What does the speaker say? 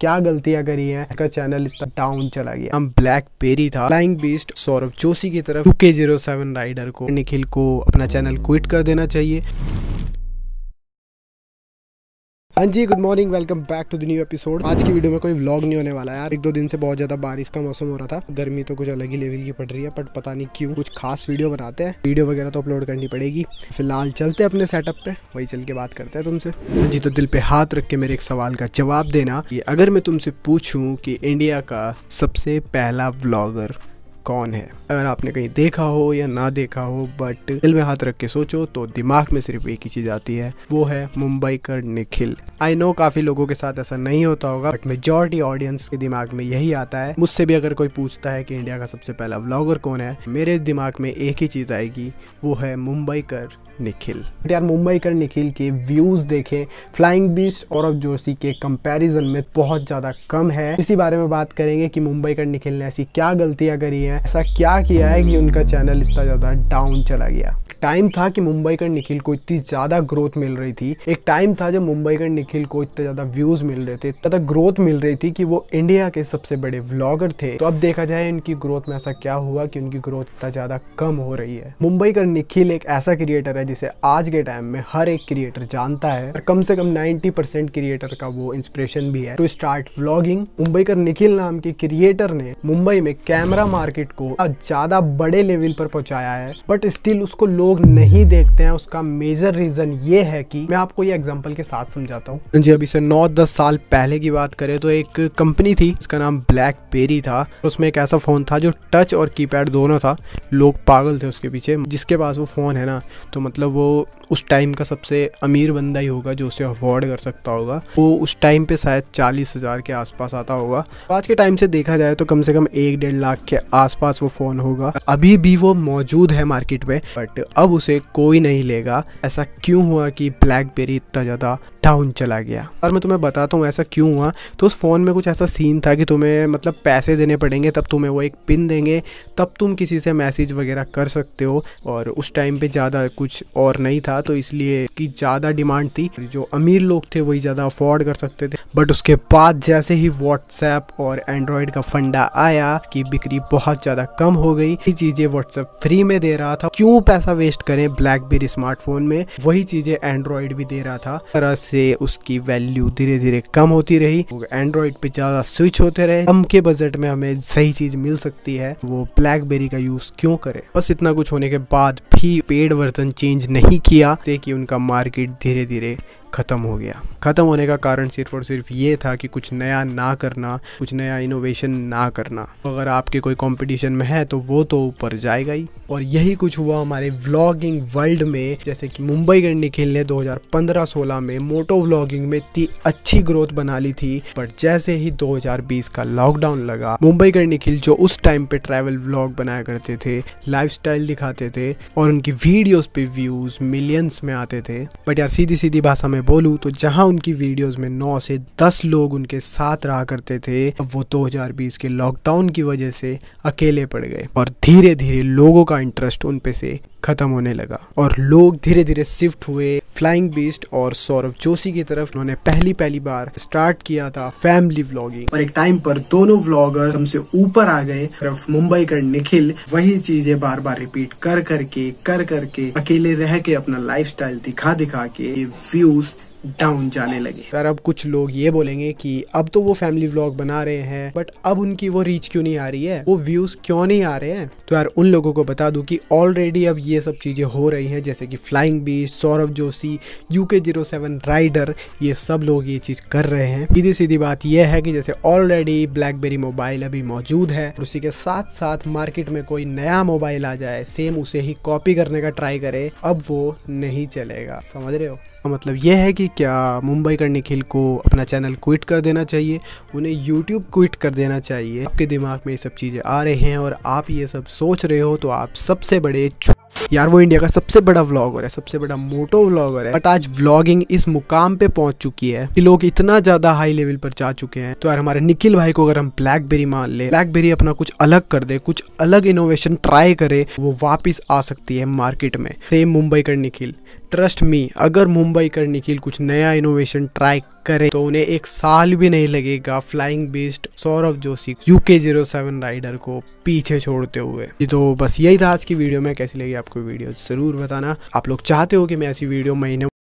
क्या गलतियां करी है का चैनल इतना डाउन चला गया हम ब्लैक पेरी था फ्लाइंग बीस्ट सौरभ जोशी की तरफ टू के जीरो सेवन राइडर को निखिल को अपना चैनल क्विट कर देना चाहिए हाँ जी good morning welcome back to the new episode आज की वीडियो में कोई व्लॉग नहीं होने वाला यार एक दो दिन से बहुत ज्यादा बारिश का मौसम हो रहा था गर्मी तो कुछ अलग ही लेवल की पड़ रही है बट पता नहीं क्यों कुछ खास वीडियो बनाते हैं वीडियो वगैरह तो अपलोड करनी पड़ेगी फिलहाल चलते हैं अपने सेटअप पे वही चल के बात करते हैं तुमसे हाँ जी तो दिल पे हाथ रख के मेरे एक सवाल का जवाब देना कि अगर मैं तुमसे पूछूँ की इंडिया का सबसे पहला ब्लॉगर कौन है अगर आपने कहीं देखा हो या ना देखा हो बट दिल में हाथ रख के सोचो तो दिमाग में सिर्फ एक ही चीज़ आती है वो है मुंबई कर निखिल आई नो काफ़ी लोगों के साथ ऐसा नहीं होता होगा बट मेजोरिटी ऑडियंस के दिमाग में यही आता है मुझसे भी अगर कोई पूछता है कि इंडिया का सबसे पहला व्लॉगर कौन है मेरे दिमाग में एक ही चीज़ आएगी वो है मुंबई कर निखिल यार मुंबई कर निखिल के व्यूज़ देखें फ्लाइंग बीस्ट और अब जोशी के कंपैरिजन में बहुत ज़्यादा कम है इसी बारे में बात करेंगे कि मुंबई कर निखिल ने ऐसी क्या गलतियाँ करी हैं ऐसा क्या किया है कि उनका चैनल इतना ज़्यादा डाउन चला गया टाइम था कि मुंबई कर निखिल को इतनी ज़्यादा ग्रोथ मिल रही थी एक टाइम था जब मुंबई कर निखिल को इतने ज़्यादा व्यूज़ मिल रहे थे तथा ग्रोथ मिल रही थी कि वो इंडिया के सबसे बड़े व्लॉगर थे तो अब देखा जाए इनकी ग्रोथ में ऐसा क्या हुआ कि उनकी ग्रोथ इतना ज़्यादा कम हो रही है मुंबई कर निखिल एक ऐसा क्रिएटर है जिसे आज के टाइम में हर एक क्रिएटर जानता है और कम से कम नाइन्टी परसेंट क्रिएटर का वो इंस्पिरेशन भी है टू स्टार्ट व्लॉगिंग मुंबई कर निखिल नाम के क्रिएटर ने मुंबई में कैमरा मार्केट को ज़्यादा बड़े लेवल पर पहुंचाया है बट स्टिल उसको लो लोग नहीं देखते हैं उसका मेजर रीजन ये है कि मैं आपको ये एग्जाम्पल के साथ समझाता हूँ हाँ जी अभी से नौ दस साल पहले की बात करें तो एक कंपनी थी जिसका नाम ब्लैक बेरी था उसमें एक ऐसा फ़ोन था जो टच और कीपैड दोनों था लोग पागल थे उसके पीछे जिसके पास वो फ़ोन है ना तो मतलब वो उस टाइम का सबसे अमीर बंदा ही होगा जो उसे अफोर्ड कर सकता होगा वो उस टाइम पे शायद चालीस हज़ार के आसपास आता होगा आज के टाइम से देखा जाए तो कम से कम एक डेढ़ लाख के आसपास वो फ़ोन होगा अभी भी वो मौजूद है मार्केट में बट अब उसे कोई नहीं लेगा ऐसा क्यों हुआ कि ब्लैकबेरी इतना ज़्यादा डाउन चला गया और मैं तुम्हें बताता हूँ ऐसा क्यों हुआ तो उस फ़ोन में कुछ ऐसा सीन था कि तुम्हें मतलब पैसे देने पड़ेंगे तब तुम्हें वो एक पिन देंगे तब तुम किसी से मैसेज वगैरह कर सकते हो और उस टाइम पे ज़्यादा कुछ और नहीं था तो इसलिए कि ज़्यादा डिमांड थी जो अमीर लोग थे वही ज़्यादा अफोर्ड कर सकते थे बट उसके बाद जैसे ही व्हाट्सएप और एंड्रॉयड का फंडा आया की बिक्री बहुत ज़्यादा कम हो गई ये चीज़ें व्हाट्सएप फ्री में दे रहा था क्यों पैसा वेस्ट करें ब्लैकबेरी स्मार्टफोन में वही चीज़ें एंड्रॉयड भी दे रहा था तरह से से उसकी वैल्यू धीरे धीरे कम होती रही एंड्रॉयड पे ज़्यादा स्विच होते रहे कम के बजट में हमें सही चीज़ मिल सकती है वो ब्लैकबेरी का यूज़ क्यों करे बस इतना कुछ होने के बाद भी पेड वर्जन चेंज नहीं किया कि उनका मार्केट धीरे धीरे ख़त्म हो गया ख़त्म होने का कारण सिर्फ और सिर्फ ये था कि कुछ नया ना करना कुछ नया इनोवेशन ना करना अगर आपके कोई कंपटीशन में है तो वो तो ऊपर जाएगा ही और यही कुछ हुआ हमारे व्लॉगिंग वर्ल्ड में जैसे कि मुंबई गंडी खेल ने दो में मोटो व्लॉगिंग में इतनी अच्छी ग्रोथ बना ली थी पर जैसे ही 2020 का लॉकडाउन लगा मुंबई के निखिल जो उस टाइम पे ट्रैवल व्लॉग बनाया करते थे लाइफ दिखाते थे और उनकी वीडियोस पे व्यूज मिलियंस में आते थे बट यार सीधी सीधी भाषा में बोलूँ तो जहाँ उनकी वीडियोस में 9 से 10 लोग उनके साथ रहा करते थे वो 2020 के लॉकडाउन की वजह से अकेले पड़ गए और धीरे धीरे लोगों का इंटरेस्ट उन पे से खत्म होने लगा और लोग धीरे धीरे शिफ्ट हुए फ्लाइंग बीस्ट और सौरभ जोशी की तरफ उन्होंने पहली पहली बार स्टार्ट किया था फैमिली व्लॉगिंग और एक टाइम पर दोनों व्लॉगर हमसे ऊपर आ गए सिर्फ मुंबई का निखिल वही चीजें बार बार रिपीट कर करके कर करके अकेले रह के अपना लाइफ दिखा दिखा के व्यूज डाउन जाने लगे पर अब कुछ लोग ये बोलेंगे कि अब तो वो फैमिली व्लॉग बना रहे हैं बट अब उनकी वो रीच क्यों नहीं आ रही है वो व्यूज क्यों नहीं आ रहे हैं तो यार उन लोगों को बता दूं कि ऑलरेडी अब ये सब चीजें हो रही हैं जैसे कि flying beast Saurabh Joshi U K zero seven rider ये सब लोग ये चीज कर रहे हैं सीधी सीधी बात यह है कि जैसे ऑलरेडी ब्लैकबेरी मोबाइल अभी मौजूद है उसी के साथ साथ मार्केट में कोई नया मोबाइल आ जाए सेम उसे ही कॉपी करने का ट्राई करे अब वो नहीं चलेगा समझ रहे हो मतलब यह है कि कि क्या मुंबई का निखिल को अपना चैनल क्विट कर देना चाहिए उन्हें यूट्यूब क्विट कर देना चाहिए आपके दिमाग में ये सब चीज़ें आ रही हैं और आप ये सब सोच रहे हो तो आप सबसे बड़े यार वो इंडिया का सबसे बड़ा व्लॉगर है सबसे बड़ा मोटो व्लॉगर है बट आज व्लॉगिंग इस मुकाम पे पहुंच चुकी है कि लोग इतना ज्यादा हाई लेवल पर जा चुके हैं तो यार हमारे निखिल भाई को अगर हम ब्लैकबेरी मान ले ब्लैकबेरी अपना कुछ अलग कर दे कुछ अलग इनोवेशन ट्राई करे वो वापिस आ सकती है मार्केट में सेम मुंबई कर निखिल ट्रस्ट मी अगर मुंबई कर निखिल कुछ नया इनोवेशन ट्राई करे तो उन्हें एक साल भी नहीं लगेगा flying beast Saurabh Joshi UK zero seven rider को पीछे छोड़ते हुए तो बस यही था आज की वीडियो में कैसी लगी आपको वीडियो जरूर बताना आप लोग चाहते हो कि मैं ऐसी वीडियो महीने